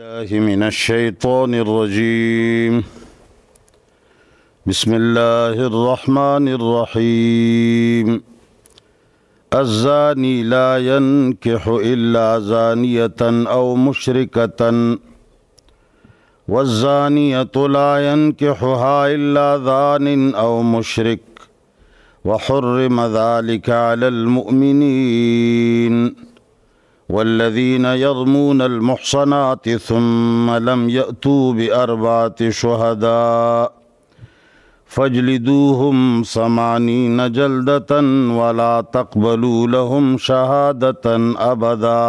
الله من الشيطان الرجيم بسم الله الرحمن الرحيم الزاني لا ينكح إلا زانية أو مشركة والزانية لا ينكحها إلا ذان أو مشرك وحرم ذلك على المؤمنين والذين يرمون المحصنات ثم لم يأتوا بأربعة شهداء فاجلدوهم ثمانين جلدة ولا تقبلوا لهم شهادة أبدا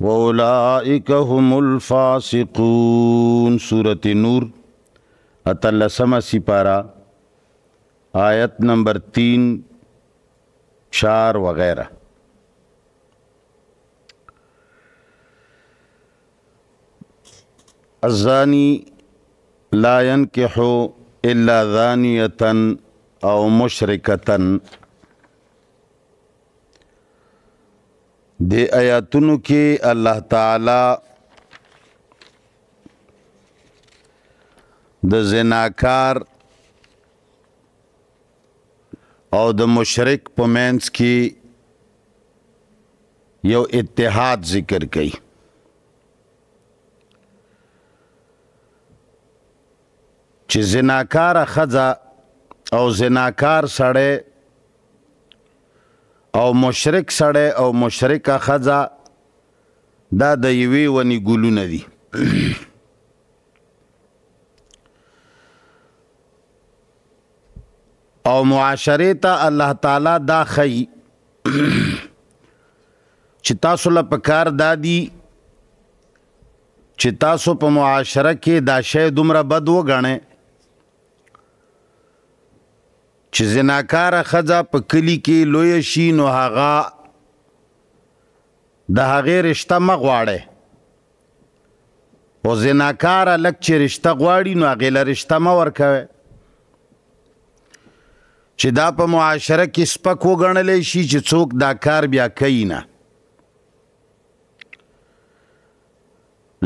وأولئك هم الفاسقون سورة نور سما سيبارا آية نمبر تين شار وغيره الزانی لا ينكحو الا ذانیتن او مشرکتن د آیاتونو کې الله تعالی د زناکار او د مشرک په منځ کې یو اتحاد ذکر کړي چې زناکار خزا او زناکار سړی او مشرک سړی او مشرک خزا دا د یوې ونې ګلونه دي او معاشرې ته الله تعالی دا خی چې تاسو له پکار دادی چې تاسو په معاشره کې دا شی دومره بد وګڼئ چې زناکار خزه په کلی کې لوی شي نو هغه د هغه رشتہ مغواړي او زناکار لک چې رشتہ غواړي نو هغه ل رشتہ مور کوي چې دا په معاشره کې سپک وګڼل شي چې څوک دا کار بیا کوي نه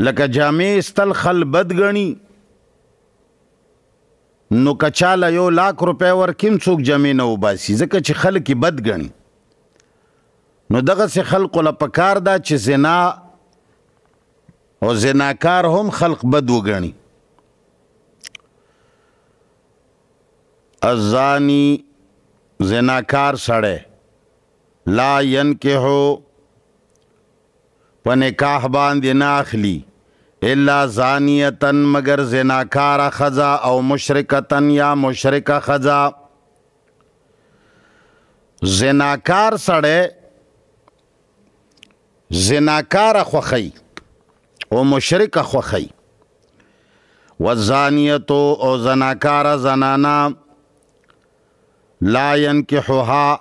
لکه جامع استل خلبد غني نو کچاله یو لاک روپۍ ورکیم څوک جمع نه وباسي ځکه چې خلک یې بد ګڼي نو دغسې خلکو له پکار ده چې زنا او زناکار هم خلق بد وګڼي الزانی زناکار سړی لا ینکحو په نکاح باندې نه اخلي الا زانیتن مگر زناکار خزا او مشرکتن یا مشرک خزا زناکار سړی زناکار خوخی او مشرک خوخی وزانیتو او زناکار زنانا لا ینکحوها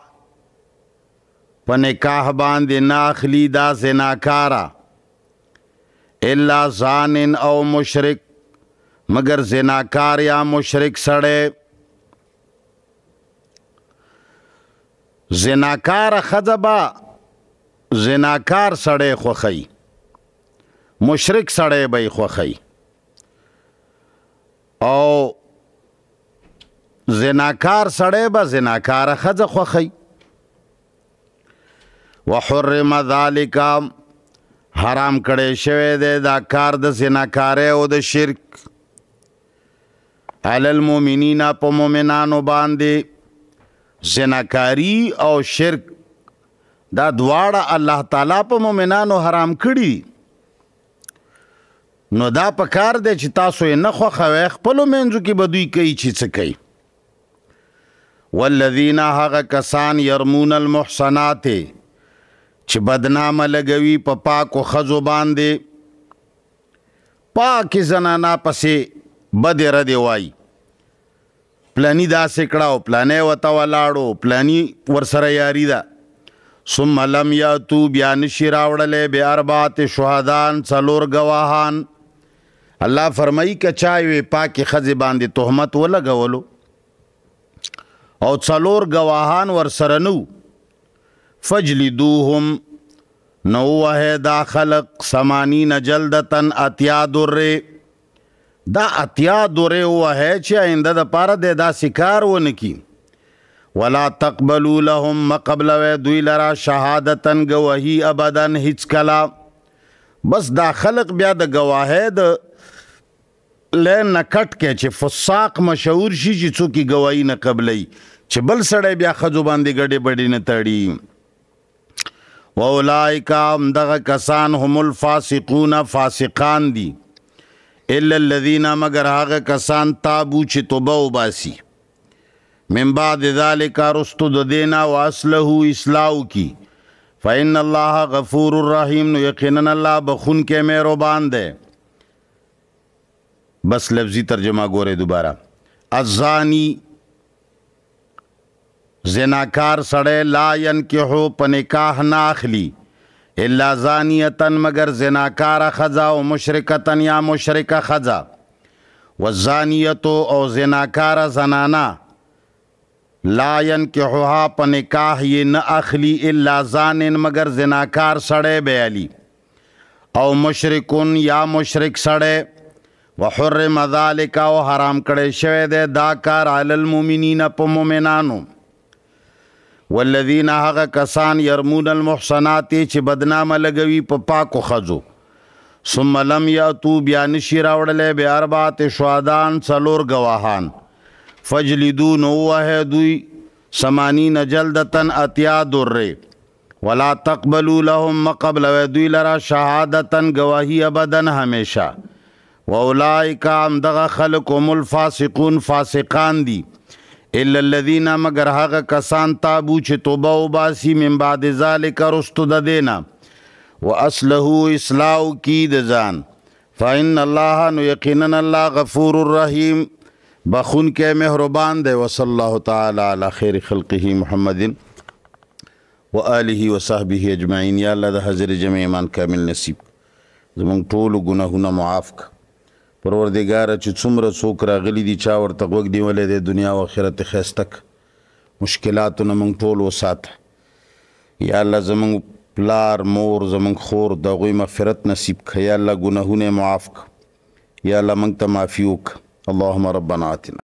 په نکاح باندې ناخلی دا زناکاره الا ځان او مشرک مگر زناکار یا مشرک سړی زناکار خذبا زناکار سړی خوخی مشرک سړی به خوخی او زناکار سړی به زناکار خذ خوخی وحرم ذالکام حرام کړی شوی دی دا کار د زناکارۍ او د شرک علی المؤمنین په مؤمنانو باندې زناکاری او شرک دا دواړه الله تعالی په مؤمنانو حرام کړي نو دا په کار دی چې تاسو یې نه خوښوئ خپلو منځو کې به دوی کوي چې څه کوي والذین هغه کسان یرمون المحصنات چې بدنامه لګوي په پا پاکو خزو باندې پاکې زنانا پسې بدې ردې وایي پلانی داسې کړه او پلانې وته ولاړو پلانی ورسره یاري ده ثم لم یاتو بیا نشي راوړلې بیا اربات شهدان څلور گواهان الله فرمایي که چا یې پاکي خزه باندې تهمت ولګولو او څلور گواهان ورسره نو فجلدوهم نو وه دا خلق سمانی نجلدتن اتیا دره دا اتیا دره وه چې آینده د پاره د دا سکار ونکي ولا تقبلوا لهم مقبل و دوی لرا شهادتن گواهی ابدا هیڅ کلا بس دا خلق بیا د گواهه د لین نکټ کې چې فساق مشهور شي چې څوک گواہی نه قبلای چې بل سړی بیا خځو باندې ګډې بډې نه تړي واولائک هم دغه کسان هم الفاسقون فاسقان دي الا الذين مگر هغه کسان تابو چې توبه وباسي من بعد ذلك رستو د دینا واصله اصلاح کی فإن الله غفور الرحیم نو یقینا الله بخون کې مهربان ده بس لفظی ترجمه ګوره دوباره الزانی زناکار سړی لا ينکحو په نکاح نه اخلي الا زانیتن مگر زناکار خزا او مشرکتن یا مشرکه خزا وزانیتو او زناکار زنانا لا ينکحوها په نکاح یې نه اخلي الا زانن مگر زناکار سړی بیالی او مشرکون یا مشرک سړی وحرم ذالک او حرام کړي شوی دی دا کار علی المؤمنین په مؤمنانو والذین هغه کسان يرمون المحصنات چې بدنامه لګوي په پاکو خزو ثم لم یاتو بیا نشی راوړلې به اربات شهادان څلور گواهان فجلدون وهدوی سمانین جلدتن اتیا درې ولا تقبلوا لهم مقبل ودوی لرا شهادتن گواهی ابدن همیشه واولائک هم دغه خلق هم الفاسقون فاسقان دي الذین مگر کسان تابو چھ توبہ و باسی من بعد ذالک ددینہ دا دینا و اسلحی دان فائن فا ان اللہ غفور الرحیم بخون کے محربان دہ اللہ تعالی علی خیر خلقہ محمد و آلہ و صحبہ اجمعین یا اللہ دا حضر جمع کامل کیمل نصیب طول گن ہُن معافکا پروردگار چې څومره څوک راغلي دي چا ورته وګ دی ولې د دنیا او آخرت خستک مشکلاتو نه مونږ ټول وسات یا الله زمونږ پلار مور زمونږ خور د غوی مغفرت نصیب کړه یا الله ګناهونه معاف کړه یا الله مونږ ته معافي وکړه اللهم ربنا آتنا